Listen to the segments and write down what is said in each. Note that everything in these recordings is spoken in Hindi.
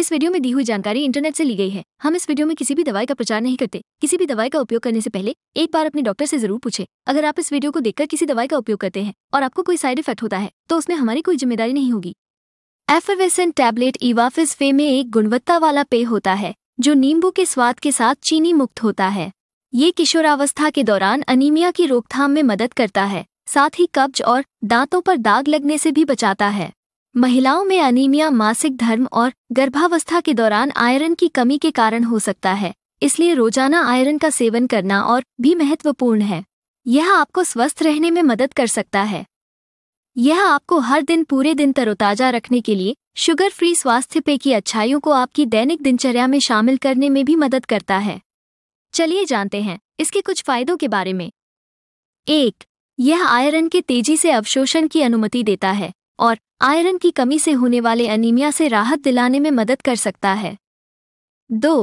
इस वीडियो में दी हुई जानकारी इंटरनेट से ली गई है हम इस वीडियो में किसी भी दवाई का प्रचार नहीं करते किसी भी दवाई का उपयोग करने से पहले एक बार अपने डॉक्टर से जरूर पूछे अगर आप इस वीडियो को देखकर किसी दवाई का उपयोग करते हैं और आपको कोई साइड इफेक्ट होता है तो उसमें हमारी कोई जिम्मेदारी नहीं होगी एफरवेसेंट टैबलेट इवाफिस फे में एक गुणवत्ता वाला पेय होता है जो नींबू के स्वाद के साथ चीनी मुक्त होता है ये किशोरावस्था के दौरान अनिमिया की रोकथाम में मदद करता है साथ ही कब्ज और दांतों पर दाग लगने से भी बचाता है महिलाओं में अनीमिया मासिक धर्म और गर्भावस्था के दौरान आयरन की कमी के कारण हो सकता है इसलिए रोजाना आयरन का सेवन करना और भी महत्वपूर्ण है यह आपको स्वस्थ रहने में मदद कर सकता है यह आपको हर दिन पूरे दिन तरोताजा रखने के लिए शुगर फ्री स्वास्थ्य पेय की अच्छाइयों को आपकी दैनिक दिनचर्या में शामिल करने में भी मदद करता है चलिए जानते हैं इसके कुछ फायदों के बारे में एक यह आयरन के तेजी से अवशोषण की अनुमति देता है और आयरन की कमी से होने वाले अनीमिया से राहत दिलाने में मदद कर सकता है दो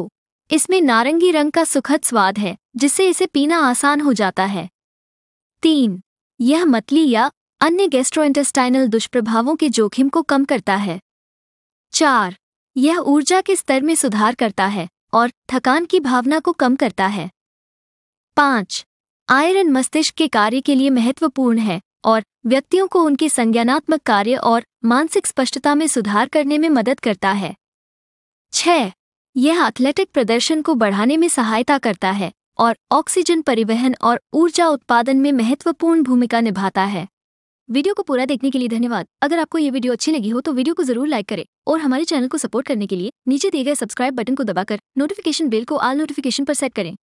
इसमें नारंगी रंग का सुखद स्वाद है जिससे इसे पीना आसान हो जाता है तीन यह मतली या अन्य गेस्ट्रोइंटेस्टाइनल दुष्प्रभावों के जोखिम को कम करता है चार यह ऊर्जा के स्तर में सुधार करता है और थकान की भावना को कम करता है पांच आयरन मस्तिष्क के कार्य के लिए महत्वपूर्ण है और व्यक्तियों को उनके संज्ञानात्मक कार्य और मानसिक स्पष्टता में सुधार करने में मदद करता है छह यह एथलेटिक प्रदर्शन को बढ़ाने में सहायता करता है और ऑक्सीजन परिवहन और ऊर्जा उत्पादन में महत्वपूर्ण भूमिका निभाता है वीडियो को पूरा देखने के लिए धन्यवाद अगर आपको ये वीडियो अच्छी लगी हो तो वीडियो को जरूर लाइक करें और हमारे चैनल को सपोर्ट करने के लिए नीचे दिए गए सब्सक्राइब बटन को दबाकर नोटिफिकेशन बेल को आल नोटिफिकेशन पर सेट करें